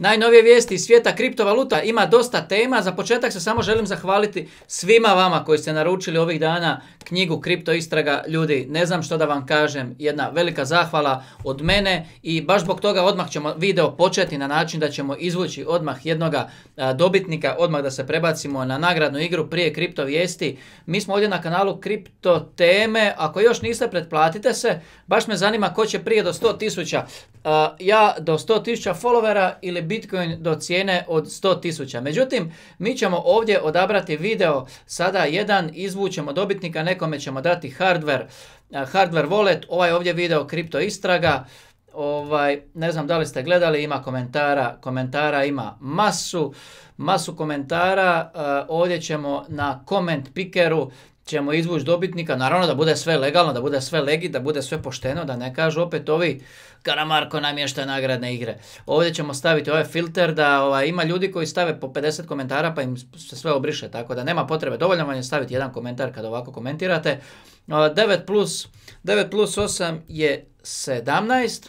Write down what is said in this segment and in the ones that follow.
Najnovije vijesti iz svijeta kriptovaluta ima dosta tema. Za početak se samo želim zahvaliti svima vama koji ste naručili ovih dana knjigu Kripto istraga. Ljudi, ne znam što da vam kažem. Jedna velika zahvala od mene i baš zbog toga odmah ćemo video početi na način da ćemo izvući odmah jednoga dobitnika, odmah da se prebacimo na nagradnu igru prije kripto vijesti. Mi smo ovdje na kanalu Kripto teme. Ako još niste, pretplatite se. Baš me zanima ko će prije do 100.000. Ja do 100.000 followera ili Bitcoin do cijene od 100.000. Međutim, mi ćemo ovdje odabrati video, sada jedan izvućemo dobitnika, nekome ćemo dati hardware, eh, hardware wallet, ovaj ovdje video kripto istraga, ovaj, ne znam da li ste gledali, ima komentara, komentara ima masu, masu komentara, eh, ovdje ćemo na comment pickeru ćemo izvući dobitnika, naravno da bude sve legalno, da bude sve legi, da bude sve pošteno, da ne kažu opet ovi Karamarko namješta nagradne igre. Ovdje ćemo staviti ovaj filter da ovaj, ima ljudi koji stave po 50 komentara pa im se sve obriše, tako da nema potrebe. Dovoljno vam je staviti jedan komentar kad ovako komentirate. 9 plus, 9 plus 8 je 17.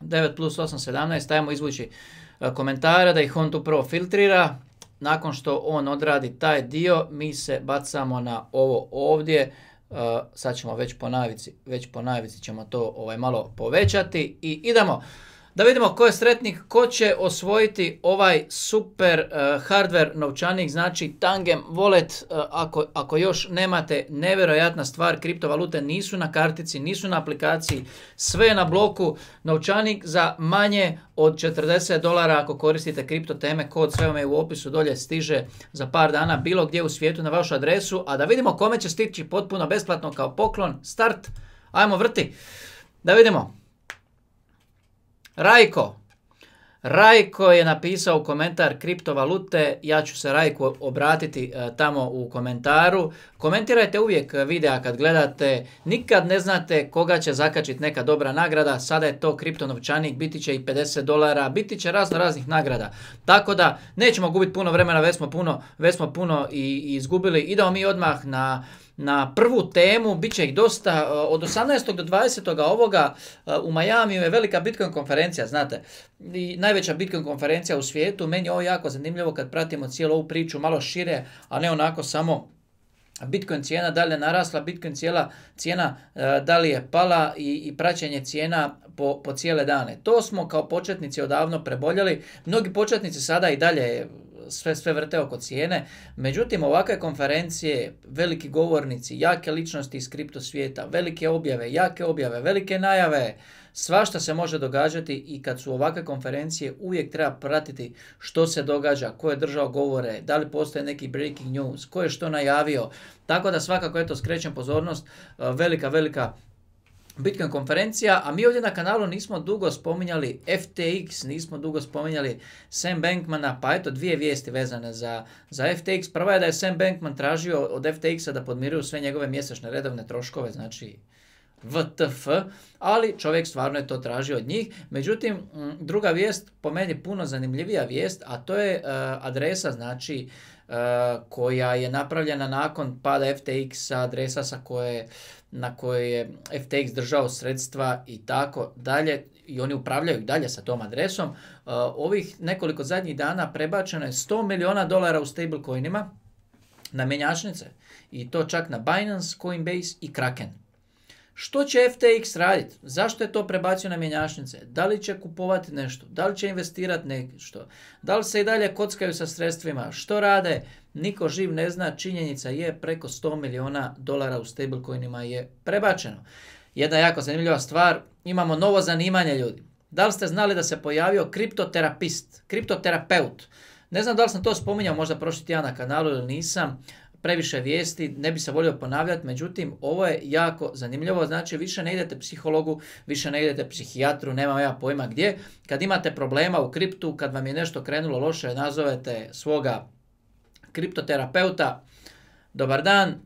9 plus 8, 17. stavimo izvući e, komentara da ih on tu prvo filtrira nakon što on odradi taj dio, mi se bacamo na ovo ovdje, e, sad ćemo već po navici, već po navici ćemo to ovaj, malo povećati i idemo. Da vidimo ko je sretnik, ko će osvojiti ovaj super uh, hardware novčanik, znači Tangem Wallet. Eh, ako, ako još nemate, nevjerojatna stvar, kriptovalute nisu na kartici, nisu na aplikaciji, sve je na bloku. Novčanik za manje od 40 dolara ako koristite kripto teme, kod sve vam je u opisu dolje stiže za par dana bilo gdje u svijetu na vašu adresu. A da vidimo kome će stići potpuno besplatno kao poklon, start, ajmo vrti. Da vidimo. Rajko. Rajko je napisao komentar kriptovalute, ja ću se Rajku obratiti e, tamo u komentaru. Komentirajte uvijek videa kad gledate, nikad ne znate koga će zakačiti neka dobra nagrada, sada je to kriptonovčanik, biti će i 50 dolara, biti će razno raznih nagrada. Tako da nećemo gubiti puno vremena, već smo puno, puno i, i izgubili. Idemo mi odmah na na prvu temu, bit će ih dosta, e, od 18. do 20. ovoga e, u Majamiju je velika Bitcoin konferencija, znate, i najveća Bitcoin konferencija u svijetu, meni je ovo jako zanimljivo kad pratimo cijelu ovu priču malo šire, a ne onako samo Bitcoin cijena da li je narasla, Bitcoin cijela cijena e, da li je pala i, praćenje cijena po, po cijele dane. To smo kao početnici odavno preboljali. Mnogi početnici sada i dalje sve, sve vrte oko cijene. Međutim, ovakve konferencije, veliki govornici, jake ličnosti iz kripto svijeta, velike objave, jake objave, velike najave, svašta se može događati i kad su ovakve konferencije uvijek treba pratiti što se događa, ko je držao govore, da li postoje neki breaking news, ko je što najavio. Tako da svakako eto skrećem pozornost, e, velika, velika Bitcoin konferencija, a mi ovdje na kanalu nismo dugo spominjali FTX, nismo dugo spominjali Sam Bankmana, pa eto dvije vijesti vezane za, za FTX. Prva je da je Sam Bankman tražio od FTX-a da podmiruju sve njegove mjesečne redovne troškove, znači VTF, ali čovjek stvarno je to tražio od njih. Međutim, druga vijest, po meni puno zanimljivija vijest, a to je e, adresa, znači E, koja je napravljena nakon pada FTX adresa sa koje, na koje je FTX držao sredstva i tako dalje i oni upravljaju dalje sa tom adresom. E, ovih nekoliko zadnjih dana prebačeno je 100 milijuna dolara u stablecoinima na menjačnice i to čak na Binance, Coinbase i Kraken. Što će FTX raditi? Zašto je to prebacio na mjenjačnice? Da li će kupovati nešto? Da li će investirati nešto? Da li se i dalje kockaju sa sredstvima? Što rade? Niko živ ne zna. Činjenica je preko 100 milijuna dolara u stablecoinima je prebačeno. Jedna jako zanimljiva stvar. Imamo novo zanimanje ljudi. Da li ste znali da se pojavio kriptoterapist, kriptoterapeut? Ne znam da li sam to spominjao možda prošli tjedan na kanalu ili nisam previše vijesti, ne bi se volio ponavljati, međutim ovo je jako zanimljivo, znači više ne idete psihologu, više ne idete psihijatru, nemam ja pojma gdje, kad imate problema u kriptu, kad vam je nešto krenulo loše, nazovete svoga kriptoterapeuta, dobar dan, e,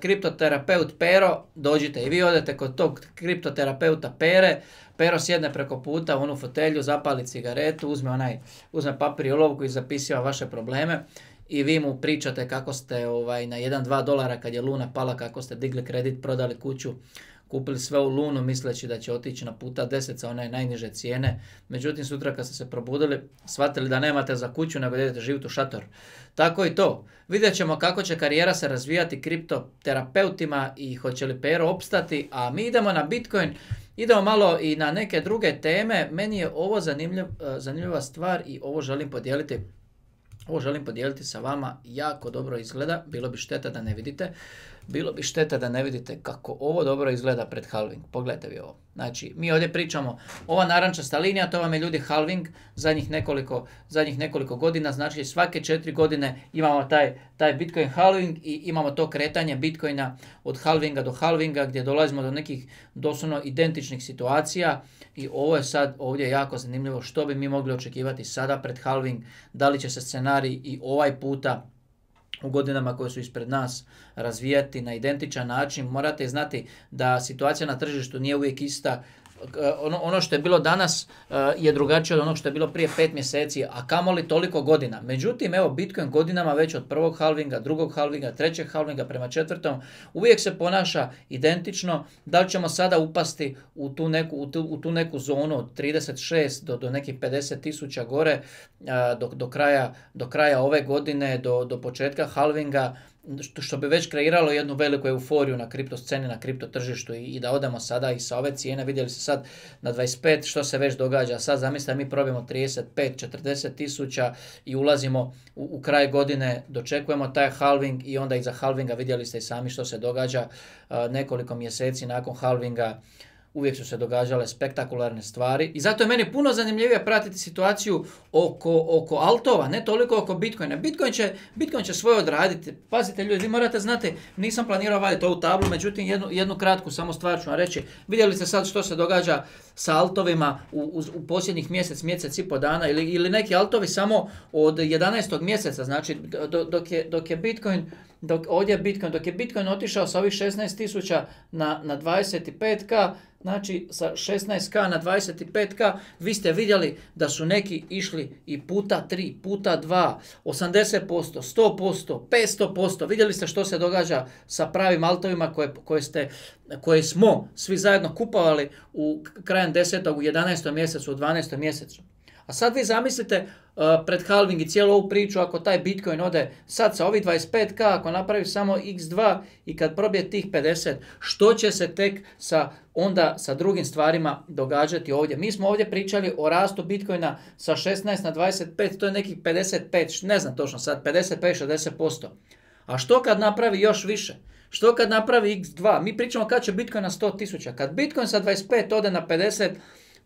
kriptoterapeut Pero, dođite i vi odete kod tog kriptoterapeuta Pere, Pero sjedne preko puta u onu fotelju, zapali cigaretu, uzme, onaj, uzme papir i olovku i zapisiva vaše probleme i vi mu pričate kako ste ovaj, na 1-2 dolara kad je Luna pala, kako ste digli kredit, prodali kuću, kupili sve u Lunu misleći da će otići na puta 10 sa one najniže cijene. Međutim, sutra kad ste se probudili, shvatili da nemate za kuću nego idete živjeti u šator. Tako i to. Vidjet ćemo kako će karijera se razvijati kriptoterapeutima i hoće li Pero opstati, a mi idemo na Bitcoin. Idemo malo i na neke druge teme. Meni je ovo eh, zanimljiva stvar i ovo želim podijeliti ovo želim podijeliti sa vama, jako dobro izgleda, bilo bi šteta da ne vidite. Bilo bi šteta da ne vidite kako ovo dobro izgleda pred halving. Pogledajte vi ovo. Znači, mi ovdje pričamo, ova narančasta linija, to vam je ljudi halving zadnjih nekoliko, nekoliko godina, znači svake četiri godine imamo taj, taj Bitcoin halving i imamo to kretanje Bitcoina od halvinga do halvinga gdje dolazimo do nekih doslovno identičnih situacija i ovo je sad ovdje jako zanimljivo što bi mi mogli očekivati sada pred halving, da li će se scenarij i ovaj puta u godinama koje su ispred nas razvijati na identičan način. Morate znati da situacija na tržištu nije uvijek ista Eh, ono, ono što je bilo danas eh, je drugačije od onog što je bilo prije pet mjeseci, a kamoli toliko godina. Međutim, evo, Bitcoin godinama već od prvog halvinga, drugog halvinga, trećeg halvinga prema četvrtom, uvijek se ponaša identično. Da li ćemo sada upasti u tu neku, u tu, neku zonu od 36 do, do nekih 50 tisuća gore eh, do, do, kraja, do kraja ove godine, do, do početka halvinga, što, što bi već kreiralo jednu veliku euforiju na kripto sceni, na kripto tržištu i, da odemo sada i sa ove cijene, vidjeli se sad na 25 što se već događa. Sad zamislite mi probimo 35, 40 tisuća i ulazimo u, kraj godine, dočekujemo taj halving i onda iza halvinga vidjeli ste i sami što se događa nekoliko mjeseci nakon halvinga uvijek su se događale spektakularne stvari i zato je meni puno zanimljivije pratiti situaciju oko, oko altova, ne toliko oko Bitcoina. Bitcoin će, Bitcoin će svoje odraditi. Pazite ljudi, vi morate znati, nisam planirao vaditi ovu tablu, međutim jednu, jednu kratku samo stvar ću vam reći. Vidjeli ste sad što se događa sa altovima u, u, u posljednjih mjesec, mjesec i po dana ili, ili neki altovi samo od 11. mjeseca, znači dok je, dok je Bitcoin dok ovdje Bitcoin, dok je Bitcoin otišao sa ovih 16.000 na, na 25k, znači sa 16k na 25k, vi ste vidjeli da su neki išli i puta 3, puta 2, 80%, 100%, 500%, vidjeli ste što se događa sa pravim altovima koje, koje, ste, koje smo svi zajedno kupovali u krajem 10. u 11. mjesecu, u 12. mjesecu. A sad vi zamislite E, pred halving i cijelu ovu priču, ako taj Bitcoin ode sad sa ovih 25k, ako napravi samo x2 i kad probije tih 50, što će se tek sa onda sa drugim stvarima događati ovdje. Mi smo ovdje pričali o rastu Bitcoina sa 16 na 25, to je nekih 55, ne znam točno sad, 55-60%. A što kad napravi još više? Što kad napravi x2? Mi pričamo kad će Bitcoin na 100.000. Kad Bitcoin sa 25 ode na 50,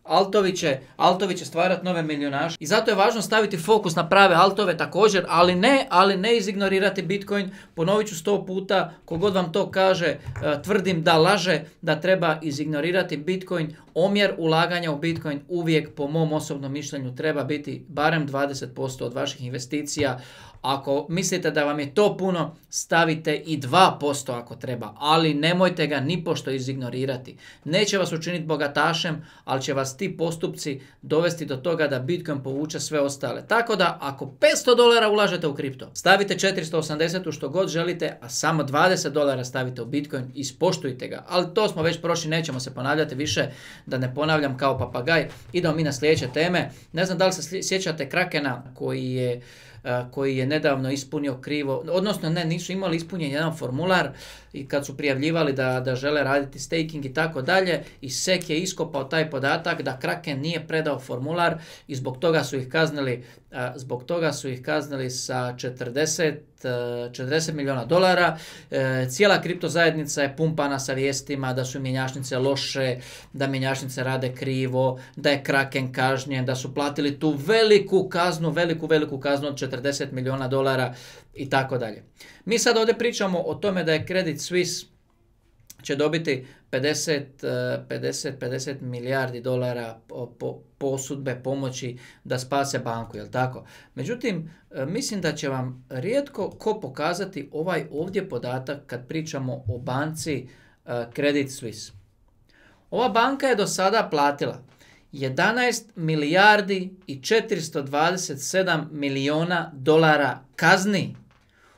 Altovi će, altovi stvarati nove milijunaše i zato je važno staviti fokus na prave altove također, ali ne, ali ne izignorirati Bitcoin. Ponovit ću sto puta, kogod vam to kaže, e, tvrdim da laže, da treba izignorirati Bitcoin omjer ulaganja u Bitcoin uvijek po mom osobnom mišljenju treba biti barem 20% od vaših investicija. Ako mislite da vam je to puno, stavite i 2% ako treba, ali nemojte ga nipošto izignorirati. Neće vas učiniti bogatašem, ali će vas ti postupci dovesti do toga da Bitcoin povuče sve ostale. Tako da ako 500 dolara ulažete u kripto, stavite 480 u što god želite, a samo 20 dolara stavite u Bitcoin, ispoštujte ga. Ali to smo već prošli, nećemo se ponavljati više da ne ponavljam kao papagaj, idemo mi na sljedeće teme. Ne znam da li se sjećate Krakena koji je eh, koji je nedavno ispunio krivo, odnosno ne, nisu imali ispunjen jedan formular i kad su prijavljivali da, da žele raditi staking i tako dalje i SEC je iskopao taj podatak da Kraken nije predao formular i zbog toga su ih kaznili, eh, zbog toga su ih kaznili sa 40 40 milijuna dolara. E, cijela kripto zajednica je pumpana sa vijestima da su mjenjačnice loše, da mjenjačnice rade krivo, da je Kraken kažnjen, da su platili tu veliku kaznu, veliku, veliku kaznu od 40 milijuna dolara i tako dalje. Mi sad ovdje pričamo o tome da je Credit Suisse će dobiti 50, 50, 50 milijardi dolara po, posudbe pomoći da spase banku, jel tako? Međutim, e, mislim da će vam rijetko ko pokazati ovaj ovdje podatak kad pričamo o banci e, Credit Suisse. Ova banka je do sada platila 11 milijardi i 427 milijuna dolara kazni.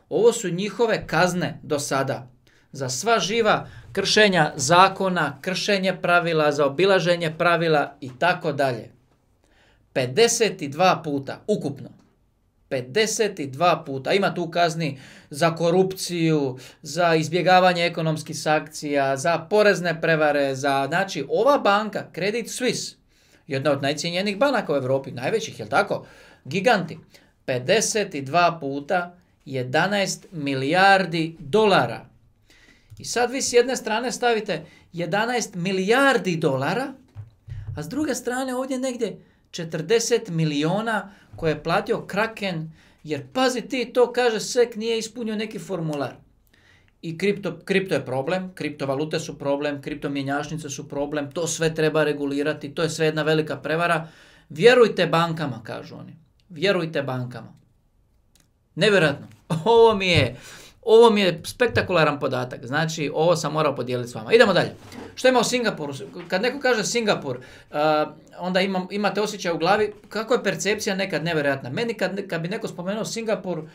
Ovo su njihove kazne do sada za sva živa kršenja zakona, kršenje pravila, zaobilaženje pravila i tako dalje. 52 puta ukupno. 52 puta. Ima tu kazni za korupciju, za izbjegavanje ekonomskih sankcija, za porezne prevare, za znači ova banka Credit Suisse, jedna od najcijenjenih banaka u Europi, najvećih, jel tako? Giganti. 52 puta 11 milijardi dolara i sad vi s jedne strane stavite 11 milijardi dolara, a s druge strane ovdje negdje 40 miliona koje je platio Kraken, jer pazi ti to kaže SEC nije ispunio neki formular. I kripto, kripto je problem, kriptovalute su problem, kriptomjenjašnice su problem, to sve treba regulirati, to je sve jedna velika prevara. Vjerujte bankama, kažu oni. Vjerujte bankama. Nevjerojatno. Ovo mi je ovo mi je spektakularan podatak, znači ovo sam morao podijeliti s vama. Idemo dalje. Što ima u Singapuru? Kad neko kaže Singapur, uh, onda imate osjećaj u glavi kako je percepcija nekad nevjerojatna. Meni kad, bi neko spomenuo Singapur, uh,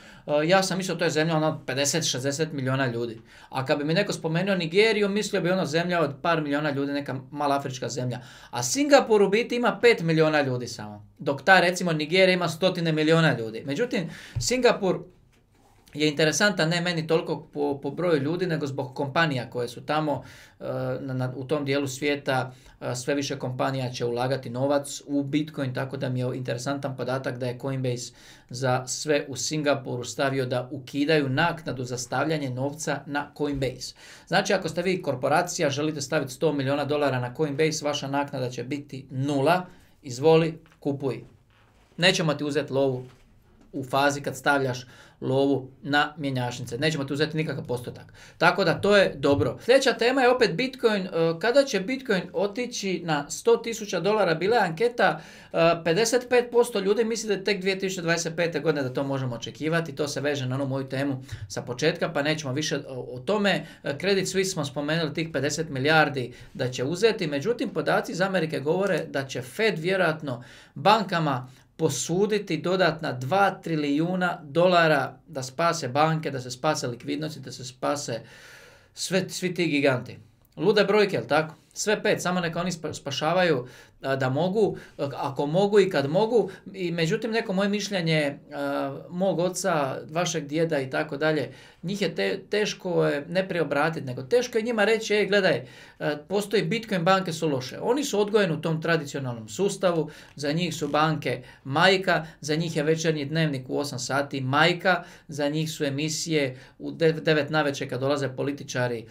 ja sam mislio to je zemlja od ono, 50-60 milijuna ljudi. A kad bi mi neko spomenuo Nigeriju, mislio bi ono zemlja od par milijuna ljudi, neka mala afrička zemlja. A Singapur u biti ima 5 milijuna ljudi samo. Dok ta recimo Nigerija ima stotine milijuna ljudi. Međutim, Singapur je interesantan ne meni toliko po, po broju ljudi nego zbog kompanija koje su tamo e, na, u tom dijelu svijeta e, sve više kompanija će ulagati novac u Bitcoin tako da mi je interesantan podatak da je Coinbase za sve u Singapuru stavio da ukidaju naknadu za stavljanje novca na Coinbase. Znači ako ste vi korporacija želite staviti 100 milijuna dolara na Coinbase vaša naknada će biti nula, izvoli kupuj. Nećemo ti uzeti lovu u fazi kad stavljaš lovu na mjenjačnice. Nećemo ti uzeti nikakav postotak. Tako da to je dobro. Sljedeća tema je opet Bitcoin. E, kada će Bitcoin otići na 100.000 dolara? Bila je anketa, 55% e, ljudi misli da je tek 2025. godine da to možemo očekivati. To se veže na onu moju temu sa početka, pa nećemo više o tome. Kredit e, svi smo spomenuli tih 50 milijardi da će uzeti. Međutim, podaci iz Amerike govore da će Fed vjerojatno bankama posuditi dodatna 2 trilijuna dolara da spase banke, da se spase likvidnosti, da se spase sve, svi ti giganti. Lude brojke, jel tako? Sve pet, samo neka oni spašavaju da mogu, ako mogu i kad mogu. I međutim, neko moje mišljenje mog oca, vašeg djeda i tako dalje, njih je teško ne preobratiti, nego teško je njima reći, ej, gledaj, postoji Bitcoin, banke su loše. Oni su odgojeni u tom tradicionalnom sustavu, za njih su banke majka, za njih je večernji dnevnik u 8 sati majka, za njih su emisije u 9 naveče kad dolaze političari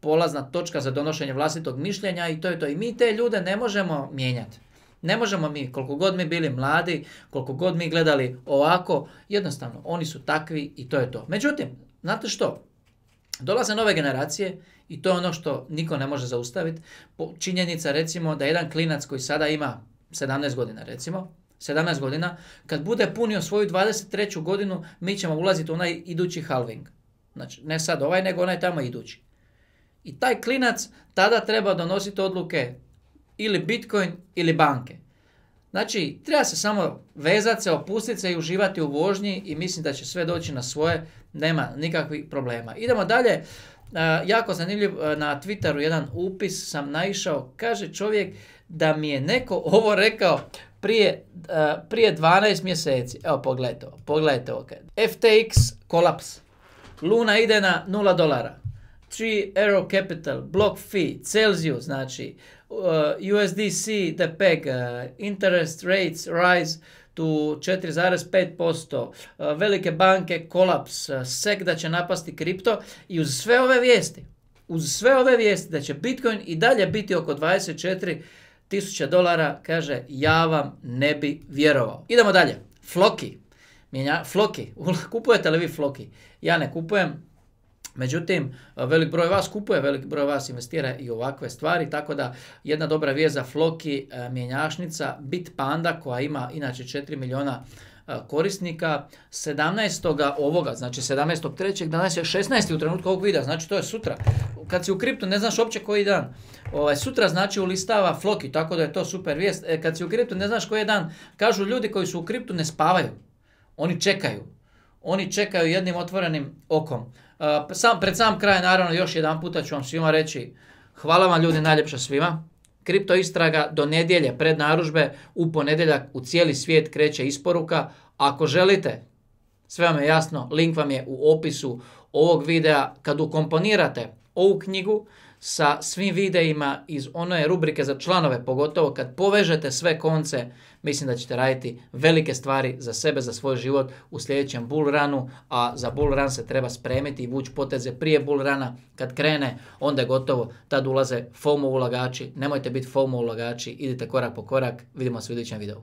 polazna točka za donošenje vlastitog mišljenja i to je to. I mi te ljude ne možemo mijenjati. Ne možemo mi, koliko god mi bili mladi, koliko god mi gledali ovako, jednostavno, oni su takvi i to je to. Međutim, znate što? Dolaze nove generacije i to je ono što niko ne može zaustaviti. Činjenica recimo da jedan klinac koji sada ima 17 godina recimo, 17 godina, kad bude punio svoju 23. godinu, mi ćemo ulaziti u onaj idući halving. Znači, ne sad ovaj, nego onaj tamo idući. I taj klinac tada treba donositi odluke ili Bitcoin ili banke. Znači, treba se samo vezati se, opustiti se i uživati u vožnji i mislim da će sve doći na svoje, nema nikakvih problema. Idemo dalje, e, jako zanimljiv e, na Twitteru jedan upis sam naišao, kaže čovjek da mi je neko ovo rekao prije, e, prije 12 mjeseci. Evo pogledajte ovo, pogledajte ovo. FTX kolaps. Luna ide na 0 dolara. 3 Aero Capital, Block Fee, Celsius, znači USDC, uh, the peg, uh, interest rates rise to 4,5%, uh, velike banke, kolaps, sek da će napasti kripto i uz sve ove vijesti, uz sve ove vijesti da će Bitcoin i dalje biti oko 24 tisuća dolara, kaže ja vam ne bi vjerovao. Idemo dalje, Floki, Mijenja, Floki, kupujete li vi Floki? Ja ne kupujem, Međutim, velik broj vas kupuje, velik broj vas investira i ovakve stvari, tako da jedna dobra vijest za Floki e, mjenjašnica Bitpanda koja ima inače 4 miliona e, korisnika 17. ovoga, znači 17.3. danas je 16. u trenutku ovog videa, znači to je sutra. Kad si u kriptu ne znaš uopće koji dan. Ovaj, sutra znači ulistava Floki, tako da je to super vijest. E, kad si u kriptu ne znaš koji je dan, kažu ljudi koji su u kriptu ne spavaju. Oni čekaju oni čekaju jednim otvorenim okom. Uh, sam, pred sam kraj, naravno, još jedan puta ću vam svima reći hvala vam ljudi najljepše svima. Kripto istraga do nedjelje pred naružbe u ponedjeljak u cijeli svijet kreće isporuka. Ako želite, sve vam je jasno, link vam je u opisu ovog videa. Kad ukomponirate ovu knjigu sa svim videima iz one rubrike za članove, pogotovo kad povežete sve konce, mislim da ćete raditi velike stvari za sebe, za svoj život u sljedećem bull runu, a za bull run se treba spremiti i vući poteze prije bull runa. Kad krene, onda je gotovo, tad ulaze FOMO ulagači, nemojte biti FOMO ulagači, idite korak po korak, vidimo se u idućem videu.